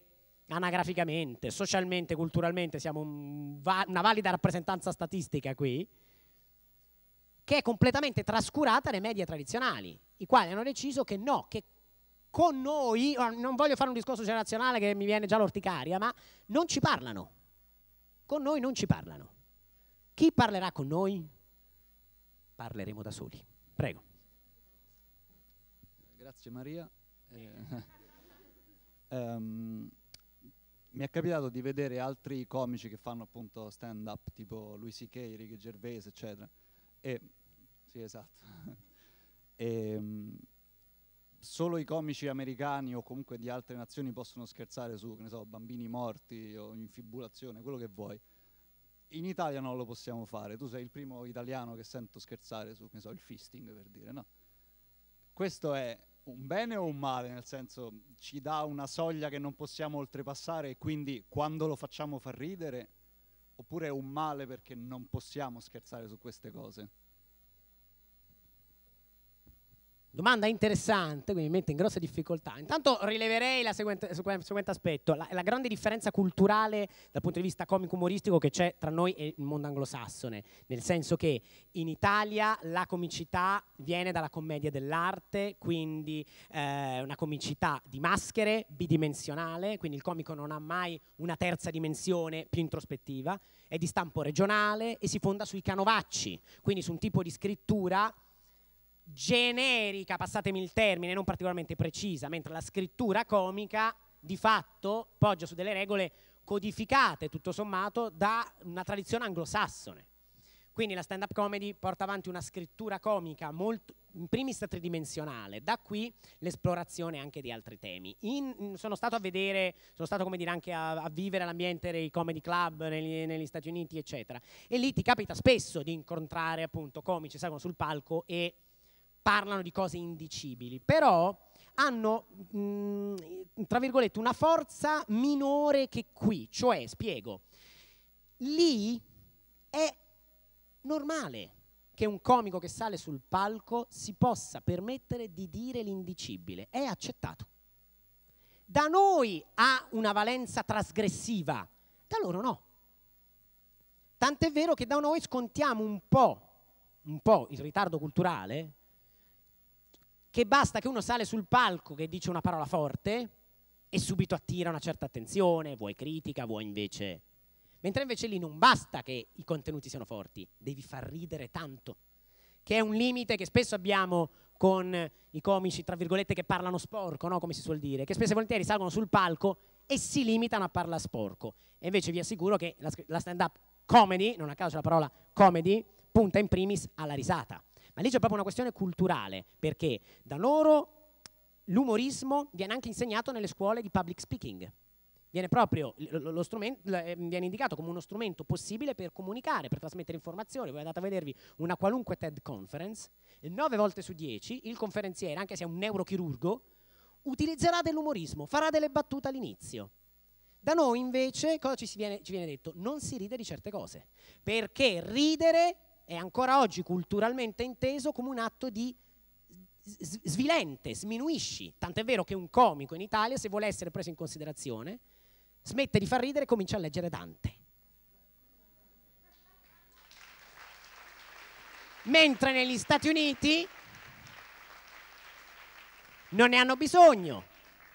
anagraficamente, socialmente, culturalmente siamo un va una valida rappresentanza statistica qui, che è completamente trascurata dai media tradizionali, i quali hanno deciso che no, che con noi, oh, non voglio fare un discorso generazionale che mi viene già l'orticaria, ma non ci parlano, con noi non ci parlano. Chi parlerà con noi? Parleremo da soli. Prego. Grazie Maria. Eh, um, *laughs* mi è capitato di vedere altri comici che fanno appunto stand up, tipo Louis C.K., Ricky Gervais, eccetera. E, sì, esatto. *laughs* e, um, solo i comici americani o comunque di altre nazioni possono scherzare su, che ne so, bambini morti o infibulazione, quello che vuoi. In Italia non lo possiamo fare. Tu sei il primo italiano che sento scherzare su, che ne so, il fisting per dire, no? Questo è un bene o un male, nel senso ci dà una soglia che non possiamo oltrepassare e quindi quando lo facciamo far ridere, oppure è un male perché non possiamo scherzare su queste cose? Domanda interessante, quindi mi mette in grossa difficoltà. Intanto rileverei il seguente aspetto, la, la, grande differenza culturale dal punto di vista comico-umoristico che c'è tra noi e il mondo anglosassone, nel senso che in Italia la comicità viene dalla commedia dell'arte, quindi eh, una comicità di maschere, bidimensionale, quindi il comico non ha mai una terza dimensione più introspettiva, è di stampo regionale e si fonda sui canovacci, quindi su un tipo di scrittura generica, passatemi il termine, non particolarmente precisa, mentre la scrittura comica di fatto poggia su delle regole codificate, tutto sommato, da una tradizione anglosassone. Quindi la stand-up comedy porta avanti una scrittura comica molto, in primis tridimensionale, da qui l'esplorazione anche di altri temi. In, sono stato a vedere, sono stato come dire anche a, a vivere l'ambiente dei comedy club negli, negli, Stati Uniti, eccetera. E lì ti capita spesso di incontrare appunto comici, salgono sul palco e parlano di cose indicibili, però hanno, mh, tra virgolette, una forza minore che qui, cioè, spiego, lì è normale che un comico che sale sul palco si possa permettere di dire l'indicibile, è accettato. Da noi ha una valenza trasgressiva, da loro no. Tant'è vero che da noi scontiamo un po', un po' il ritardo culturale, che basta che uno sale sul palco che dice una parola forte e subito attira una certa attenzione, vuoi critica, vuoi invece... Mentre invece lì non basta che i contenuti siano forti, devi far ridere tanto, che è un limite che spesso abbiamo con i comici, tra virgolette, che parlano sporco, no? come si suol dire, che spesso e volentieri salgono sul palco e si limitano a parlare sporco. E invece vi assicuro che la stand-up comedy, non a caso la parola comedy, punta in primis alla risata lì c'è proprio una questione culturale, perché da loro l'umorismo viene anche insegnato nelle scuole di public speaking. Viene proprio ehm, viene indicato come uno strumento possibile per comunicare, per trasmettere informazioni. Voi andate a vedervi una qualunque TED conference, e nove volte su dieci il conferenziere, anche se è un neurochirurgo, utilizzerà dell'umorismo, farà delle battute all'inizio. Da noi invece cosa ci viene, ci viene detto? Non si ride di certe cose, perché ridere è ancora oggi culturalmente inteso come un atto di svilente, sminuisci. Tant'è vero che un comico in Italia, se vuole essere preso in considerazione, smette di far ridere e comincia a leggere Dante. Mentre negli Stati Uniti non ne hanno bisogno.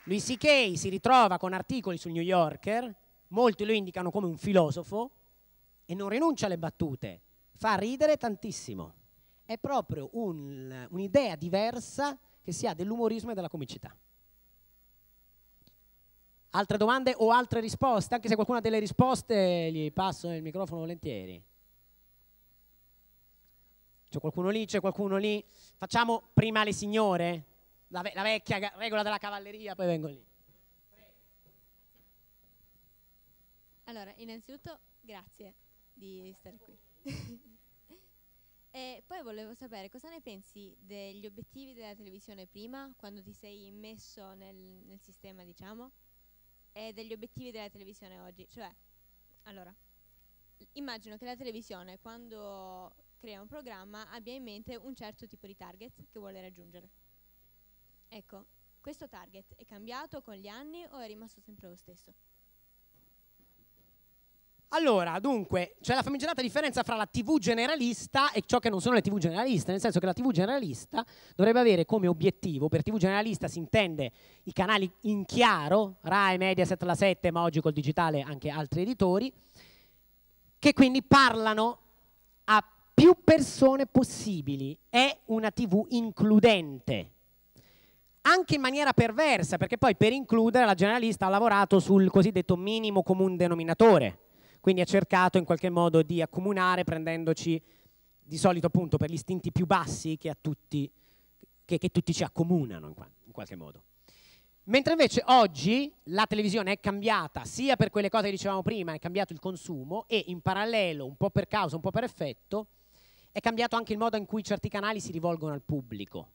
Louis C.K. si ritrova con articoli sul New Yorker, molti lo indicano come un filosofo, e non rinuncia alle battute fa ridere tantissimo. È proprio un, un'idea diversa che si ha dell'umorismo e della comicità. Altre domande o altre risposte? Anche se qualcuno ha delle risposte, gli passo il microfono volentieri. C'è qualcuno lì, c'è qualcuno lì. Facciamo prima le signore, la, ve- la vecchia regola della cavalleria, poi vengo lì. Prego. Allora, innanzitutto, grazie di stare qui. *laughs* e poi volevo sapere cosa ne pensi degli obiettivi della televisione prima, quando ti sei immesso nel, nel sistema, diciamo, e degli obiettivi della televisione oggi. Cioè, allora, immagino che la televisione quando crea un programma abbia in mente un certo tipo di target che vuole raggiungere. Ecco, questo target è cambiato con gli anni o è rimasto sempre lo stesso? Allora, dunque, c'è la famigerata differenza fra la TV generalista e ciò che non sono le TV generaliste, nel senso che la TV generalista dovrebbe avere come obiettivo, per TV generalista si intende i canali in chiaro, Rai, Mediaset, La 7, ma oggi col digitale anche altri editori, che quindi parlano a più persone possibili. È una TV includente, anche in maniera perversa, perché poi per includere la generalista ha lavorato sul cosiddetto minimo comune denominatore quindi ha cercato in qualche modo di accomunare prendendoci di solito appunto per gli istinti più bassi che, tutti, che, che tutti ci accomunano in, qua, in qualche modo. Mentre invece oggi la televisione è cambiata sia per quelle cose che dicevamo prima, è cambiato il consumo e in parallelo, un po' per causa, un po' per effetto, è cambiato anche il modo in cui certi canali si rivolgono al pubblico.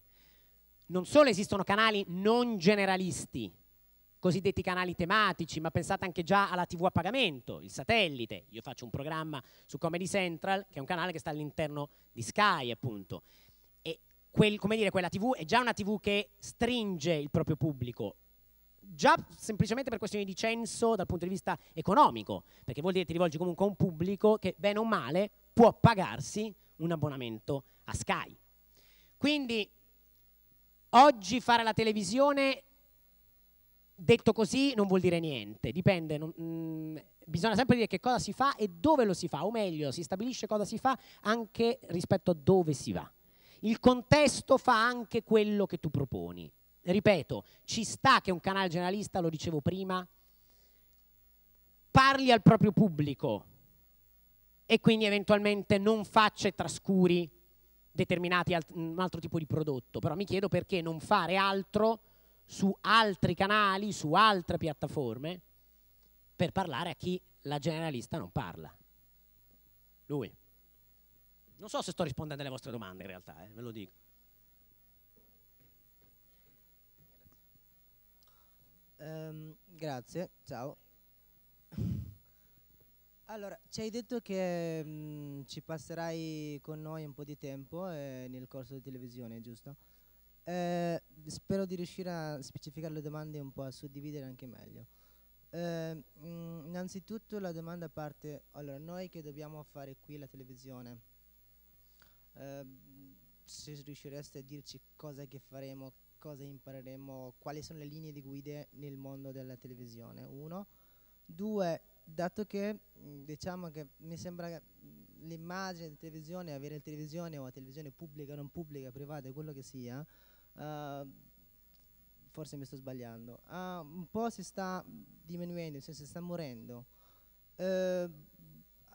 Non solo esistono canali non generalisti, cosiddetti canali tematici, ma pensate anche già alla TV a pagamento, il satellite. Io faccio un programma su Comedy Central, che è un canale che sta all'interno di Sky, appunto. E quel, come dire, quella TV è già una TV che stringe il proprio pubblico, già semplicemente per questioni di censo dal punto di vista economico, perché vuol dire che ti rivolgi comunque a un pubblico che, bene o male, può pagarsi un abbonamento a Sky. Quindi oggi fare la televisione detto così non vuol dire niente, dipende, non, mh, mm, bisogna sempre dire che cosa si fa e dove lo si fa, o meglio, si stabilisce cosa si fa anche rispetto a dove si va. Il contesto fa anche quello che tu proponi. Ripeto, ci sta che un canale generalista, lo dicevo prima, parli al proprio pubblico e quindi eventualmente non faccia e trascuri determinati alt un altro tipo di prodotto, però mi chiedo perché non fare altro su altri canali, su altre piattaforme, per parlare a chi la generalista non parla. Lui. Non so se sto rispondendo alle vostre domande in realtà, eh, ve lo dico. Um, grazie, ciao. Allora, ci hai detto che mh, mm, ci passerai con noi un po' di tempo eh, nel corso di televisione, giusto? Eh, spero di riuscire a specificare le domande un po', a suddividere anche meglio. Eh, mm, innanzitutto la domanda parte, allora noi che dobbiamo fare qui la televisione, eh, se riuscireste a dirci cosa che faremo, cosa impareremo, quali sono le linee di guida nel mondo della televisione, uno. Due, dato che mm, diciamo che mi sembra che mm, l'immagine di televisione, avere la televisione o la televisione pubblica, non pubblica, privata, quello che sia, Ehm, forse mi sto sbagliando, uh, un po' si sta diminuendo, nel senso si sta morendo. Uh,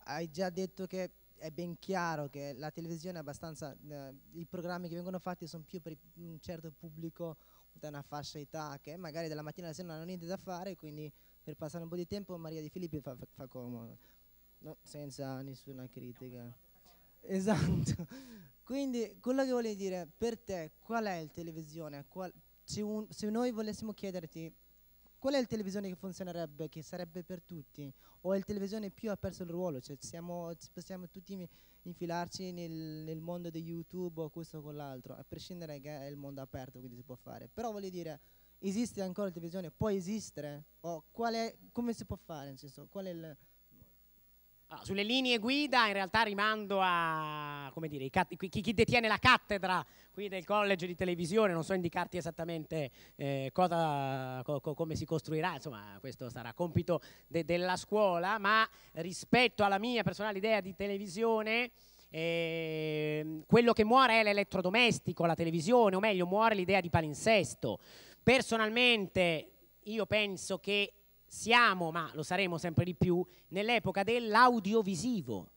hai già detto che è ben chiaro che la televisione è abbastanza, eh, i programmi che vengono fatti sono più per un certo pubblico da una fascia età che magari dalla mattina alla sera non hanno niente da fare, quindi per passare un po' di tempo Maria Di Filippi fa, fa, fa comodo, no, senza nessuna critica. Esatto. Quindi quello che voglio dire, per te qual è il televisione? Qual, se, un, se noi volessimo chiederti qual è il televisione che funzionerebbe, che sarebbe per tutti? O è il televisione più ha perso il ruolo? Cioè siamo, possiamo tutti infilarci nel, nel, mondo di YouTube o questo o quell'altro, a prescindere che è il mondo aperto, quindi si può fare. Però voglio dire, esiste ancora la televisione? Può esistere? O qual è, come si può fare? Senso, qual è il Ah, sulle linee guida in realtà rimando a dire, chi, chi, detiene la cattedra qui del college di televisione, non so indicarti esattamente eh, cosa, co, co, come si costruirà, insomma questo sarà compito de, della scuola, ma rispetto alla mia personale idea di televisione eh, quello che muore è l'elettrodomestico, la televisione, o meglio muore l'idea di palinsesto. Personalmente io penso che siamo, ma lo saremo sempre di più, nell'epoca dell'audiovisivo.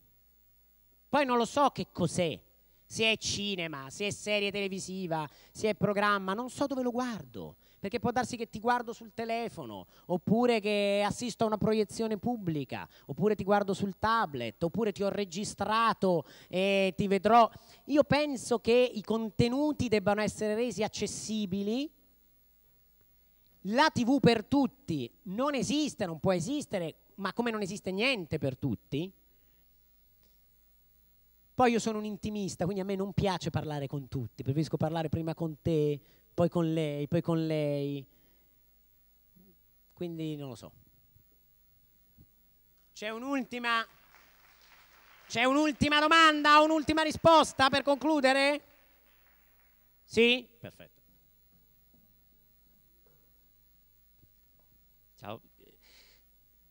Poi non lo so che cos'è, se è cinema, se è serie televisiva, se è programma, non so dove lo guardo, perché può darsi che ti guardo sul telefono, oppure che assisto a una proiezione pubblica, oppure ti guardo sul tablet, oppure ti ho registrato e ti vedrò. Io penso che i contenuti debbano essere resi accessibili la TV per tutti non esiste, non può esistere, ma come non esiste niente per tutti? Poi io sono un intimista, quindi a me non piace parlare con tutti, preferisco parlare prima con te, poi con lei, poi con lei. Quindi non lo so. C'è un'ultima c'è un'ultima domanda, un'ultima risposta per concludere? Sì? Perfetto.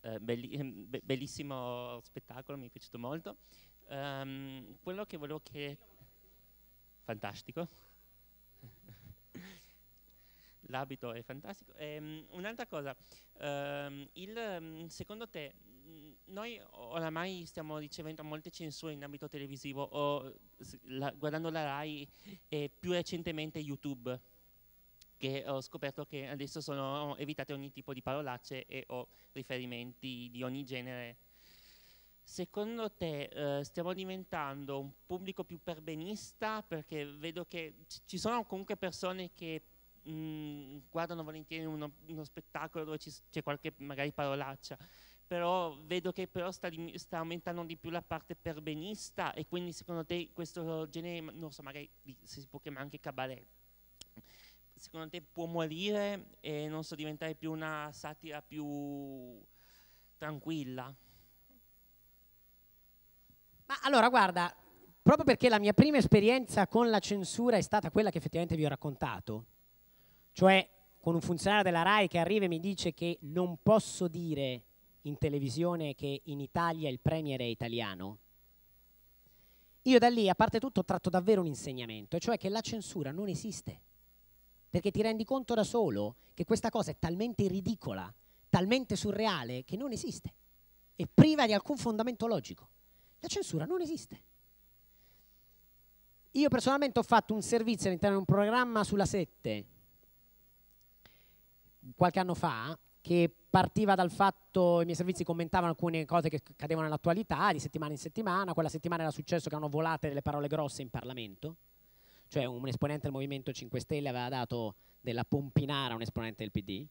Eh, belli, *laughs* be bellissimo spettacolo, mi è piaciuto molto. Um, quello che volevo che... Fantastico. *laughs* L'abito è fantastico. Ehm, un'altra cosa, um, il, secondo te, mm, noi oramai stiamo ricevendo molte censure in ambito televisivo, o la, guardando la RAI e più recentemente YouTube che ho scoperto che adesso sono evitate ogni tipo di parolacce e ho riferimenti di ogni genere. Secondo te eh, stiamo diventando un pubblico più perbenista? Perché vedo che ci sono comunque persone che mh, mm, guardano volentieri uno, uno spettacolo dove c'è qualche magari parolaccia però vedo che però sta, sta, aumentando di più la parte perbenista e quindi secondo te questo genere, non so, magari si può chiamare anche cabaret, secondo te può morire e non so diventare più una satira più tranquilla? Ma allora guarda, proprio perché la mia prima esperienza con la censura è stata quella che effettivamente vi ho raccontato, cioè con un funzionario della RAI che arriva e mi dice che non posso dire in televisione che in Italia il premier è italiano, io da lì, a parte tutto, ho tratto davvero un insegnamento, e cioè che la censura non esiste perché ti rendi conto da solo che questa cosa è talmente ridicola, talmente surreale, che non esiste, è priva di alcun fondamento logico. La censura non esiste. Io personalmente ho fatto un servizio all'interno di un programma sulla 7 qualche anno fa che partiva dal fatto, i miei servizi commentavano alcune cose che cadevano nell'attualità di settimana in settimana, quella settimana era successo che hanno volate delle parole grosse in Parlamento cioè un esponente del Movimento 5 Stelle aveva dato della pompinara a un esponente del PD?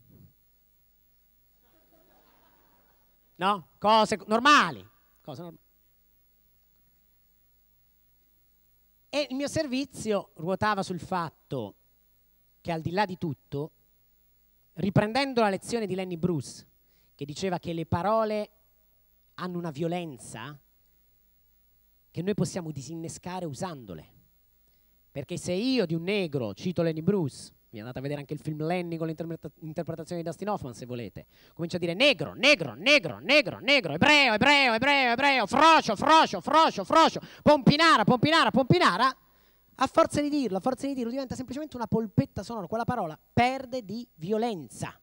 No? Cose normali. Cose normali. E il mio servizio ruotava sul fatto che al di là di tutto, riprendendo la lezione di Lenny Bruce, che diceva che le parole hanno una violenza che noi possiamo disinnescare usandole. Perché se io di un negro, cito Lenny Bruce, vi andate a vedere anche il film Lenny con l'interpretazione di Dustin Hoffman se volete, comincio a dire negro, negro, negro, negro, negro, ebreo, ebreo, ebreo, ebreo, frocio, frocio, frocio, frocio, pompinara, pompinara, pompinara, a forza di dirlo, a forza di dirlo, diventa semplicemente una polpetta sonora, quella parola perde di violenza.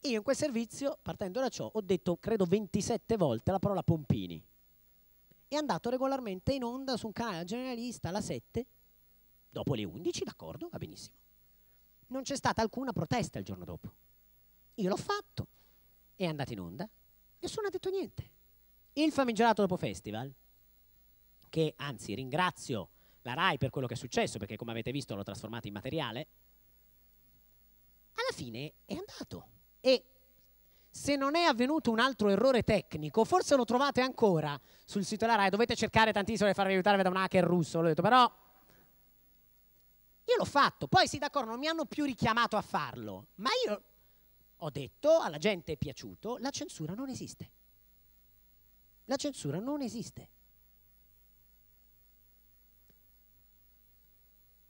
Io in quel servizio, partendo da ciò, ho detto credo 27 volte la parola pompini è andato regolarmente in onda su un canale generalista alla 7, dopo le 11, d'accordo, va benissimo. Non c'è stata alcuna protesta il giorno dopo. Io l'ho fatto, è andato in onda, nessuno ha detto niente. Il famigerato dopo festival, che anzi ringrazio la RAI per quello che è successo, perché come avete visto l'ho trasformato in materiale, alla fine è andato. E se non è avvenuto un altro errore tecnico, forse lo trovate ancora sul sito della RAI, dovete cercare tantissimo per farvi aiutare da un hacker russo, l'ho detto, però io l'ho fatto, poi sì d'accordo, non mi hanno più richiamato a farlo, ma io ho detto, alla gente è piaciuto, la censura non esiste. La censura non esiste.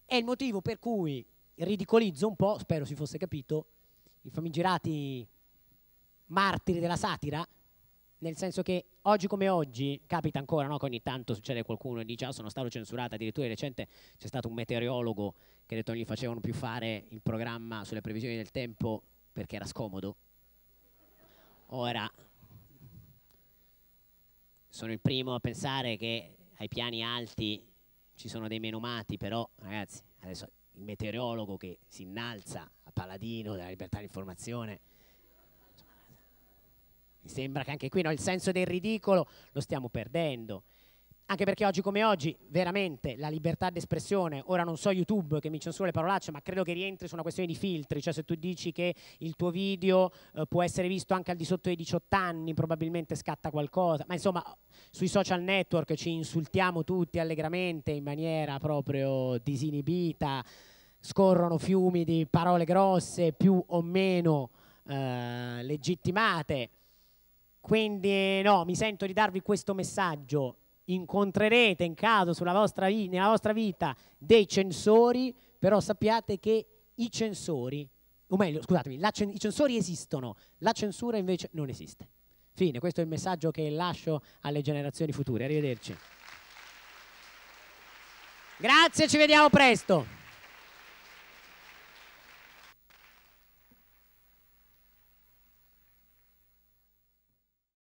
È il motivo per cui ridicolizzo un po', spero si fosse capito, i famigerati martiri della satira, nel senso che oggi come oggi capita ancora no, che ogni tanto succede qualcuno e dice ah, sono stato censurato, addirittura di recente c'è stato un meteorologo che ha detto non gli facevano più fare il programma sulle previsioni del tempo perché era scomodo. Ora, sono il primo a pensare che ai piani alti ci sono dei menomati, però ragazzi, adesso il meteorologo che si innalza a paladino della libertà di informazione mi sembra che anche qui no, il senso del ridicolo lo stiamo perdendo. Anche perché oggi come oggi, veramente, la libertà d'espressione, ora non so YouTube che mi censura le parolacce, ma credo che rientri su una questione di filtri, cioè se tu dici che il tuo video eh, può essere visto anche al di sotto dei 18 anni, probabilmente scatta qualcosa, ma insomma sui social network ci insultiamo tutti allegramente in maniera proprio disinibita, scorrono fiumi di parole grosse, più o meno eh, legittimate quindi no, mi sento di darvi questo messaggio. Incontrerete in caso vostra, nella vostra vita dei censori, però sappiate che i censori, o meglio, scusatemi, la, i censori esistono, la censura invece non esiste. Fine, questo è il messaggio che lascio alle generazioni future. Arrivederci. Grazie, ci vediamo presto.